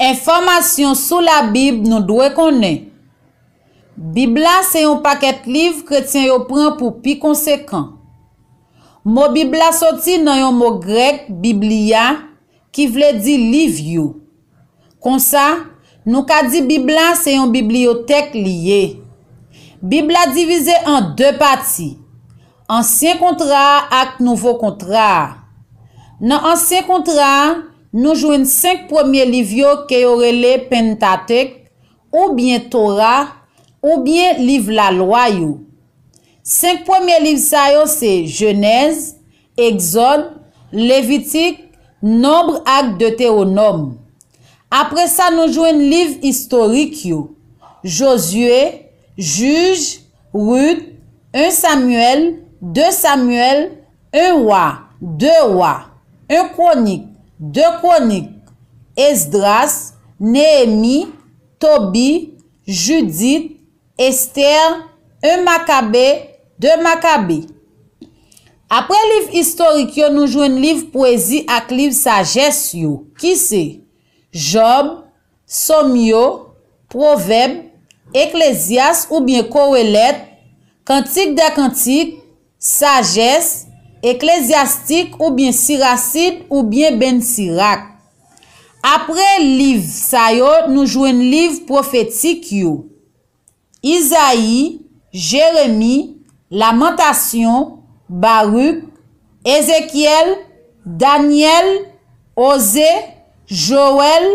Enformasyon sou la bib nou dwe konen. Bibla se yon paket liv kretyen yo pran pou pi konsekant. Mo bibla soti nan yon mo grek biblia ki vle di liv yo. Konsa, nou ka di bibla se yon bibliotek liye. Bibla divize an de pati. Ansyen kontra ak nouvo kontra. Nan ansyen kontra... Nou jwen 5 pwemye liv yo ke yorele pentatek ou byen Torah ou byen liv la loa yo. 5 pwemye liv sa yo se jenez, egzon, levitik, nombre ak de teonom. Apre sa nou jwen liv istorik yo. Josue, juj, wud, un Samuel, de Samuel, un wa, de wa, un kronik. De kronik, Esdras, Nehemi, Tobi, Judit, Esther, un Makabe, de Makabe. Apre liv istorik yo nou jwen liv poesi ak liv sajes yo. Ki se? Job, Somyo, Proveb, Eklezias ou bien Korelet, Kantik da Kantik, Sagesse, Eklesiastik ou bien Siracit ou bien Ben Sirac. Apre liv sayo, nou jwen liv profetik yo. Isaï, Jeremie, Lamentation, Baruk, Ezekiel, Daniel, Ose, Joel,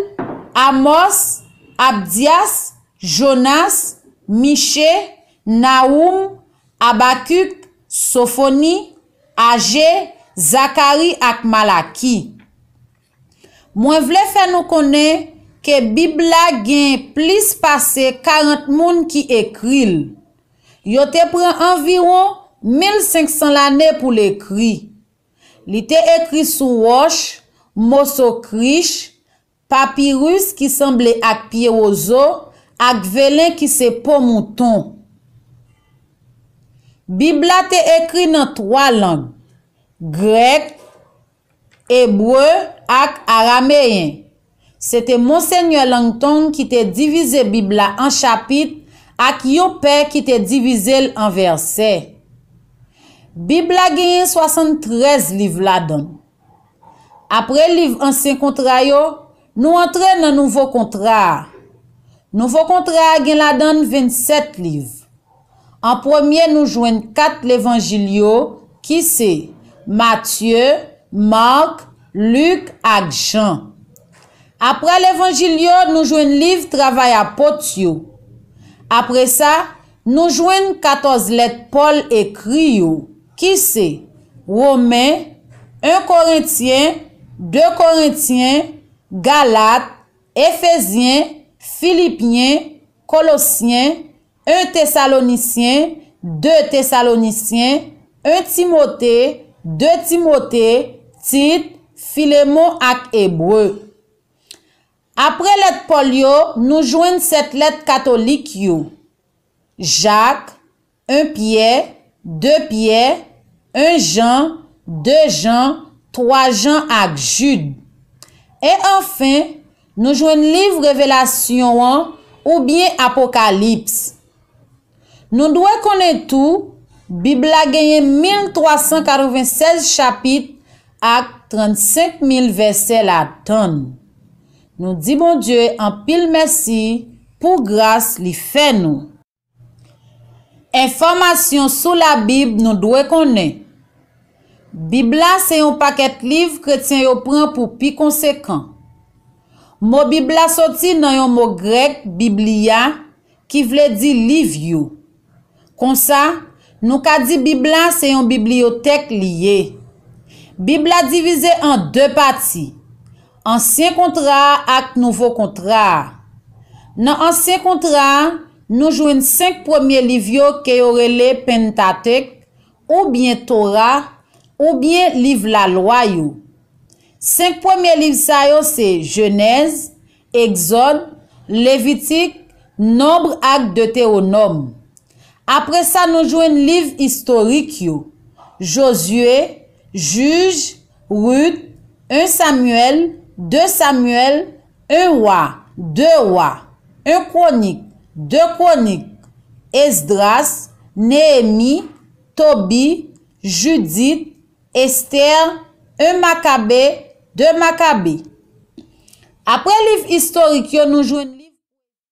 Amos, Abdias, Jonas, Miche, Naoum, Abakuk, Sofoni, Aje, Zakari ak Malaki. Mwen vle fè nou konen ke Bibla gen plis pase 40 moun ki ekril. Yo te pren environ 1500 lane pou l'ekri. Li te ekri sou wosh, moso krij, papirus ki semble ak piye ozo, ak velen ki se pomouton. Biblat te ekri nan 3 lang, grek, ebre ak arameyen. Sete monsenye langtong ki te divize Biblat an chapit ak yopè ki te divize l an verse. Biblat genyen 73 liv ladan. Apre liv ansen kontra yo, nou antren nan nouvo kontra. Nouvo kontra gen ladan 27 liv. An premye nou jwen kat l'evangilyo ki se Matthew, Mark, Luke ak Jean. Apre l'evangilyo nou jwen liv travay apot yo. Apre sa nou jwen 14 let Paul ekri yo ki se Romè, 1 Korintyen, 2 Korintyen, Galat, Efesyen, Filipyen, Kolosyen, Un tesalonicyen, de tesalonicyen, un timote, de timote, tit, filemo ak ebre. Apre let polio, nou jwen set let katolik yo. Jak, un pie, de pie, un jan, de jan, tro jan ak jud. E anfen, nou jwen liv revelasyon ou bien apokalipsi. Nou dwe konen tou, Bibla genye 1396 chapit ak 35000 verse la ton. Nou di bon Diyo an pil mersi pou gras li fe nou. Enformasyon sou la Bib nou dwe konen. Bibla se yon paket liv kretyen yo pran pou pi konsekan. Mo Bibla soti nan yon mo grek Biblia ki vle di liv yon. Kon sa, nou ka di Bibla se yon bibliotek liye. Bibla divize an de pati. Ansyen kontra ak nouvo kontra. Nan ansyen kontra, nou jwen 5 pwemye livyo ke yorele pentatek ou bien Torah ou bien liv la loayou. 5 pwemye liv sayo se jenez, egzon, levitik, nobre ak de teonom. Apre sa nou jwen liv istorik yo. Josue, Juge, Rude, 1 Samuel, 2 Samuel, 1 Wa, 2 Wa, 1 Kronik, 2 Kronik, Esdras, Nehemi, Tobi, Judit, Ester, 1 Makabe, 2 Makabe. Apre liv istorik yo nou jwen liv istorik yo.